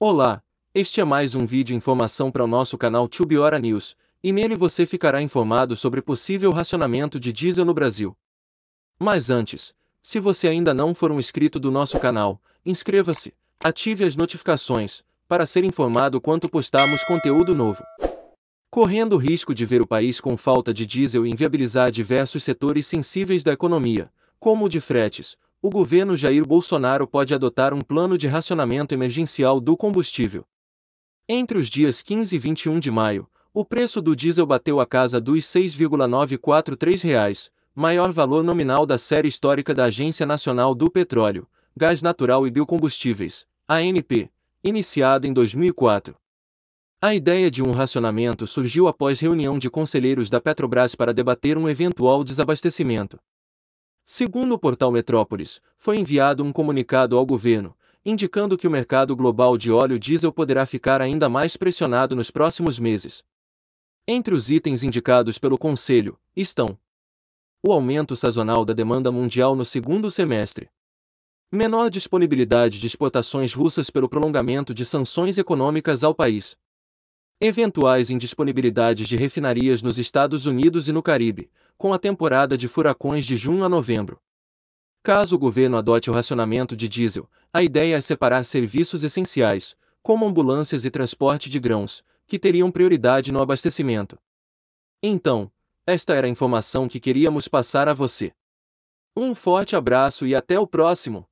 Olá, este é mais um vídeo informação para o nosso canal Tubiora News, e nele você ficará informado sobre possível racionamento de diesel no Brasil. Mas antes, se você ainda não for um inscrito do nosso canal, inscreva-se, ative as notificações, para ser informado quanto postarmos conteúdo novo. Correndo o risco de ver o país com falta de diesel inviabilizar diversos setores sensíveis da economia, como o de fretes, o governo Jair Bolsonaro pode adotar um plano de racionamento emergencial do combustível. Entre os dias 15 e 21 de maio, o preço do diesel bateu a casa dos R$ 6,943, maior valor nominal da série histórica da Agência Nacional do Petróleo, Gás Natural e Biocombustíveis, ANP, iniciado em 2004. A ideia de um racionamento surgiu após reunião de conselheiros da Petrobras para debater um eventual desabastecimento. Segundo o portal Metrópolis, foi enviado um comunicado ao governo, indicando que o mercado global de óleo diesel poderá ficar ainda mais pressionado nos próximos meses. Entre os itens indicados pelo Conselho estão o aumento sazonal da demanda mundial no segundo semestre, menor disponibilidade de exportações russas pelo prolongamento de sanções econômicas ao país, Eventuais indisponibilidades de refinarias nos Estados Unidos e no Caribe, com a temporada de furacões de junho a novembro. Caso o governo adote o racionamento de diesel, a ideia é separar serviços essenciais, como ambulâncias e transporte de grãos, que teriam prioridade no abastecimento. Então, esta era a informação que queríamos passar a você. Um forte abraço e até o próximo!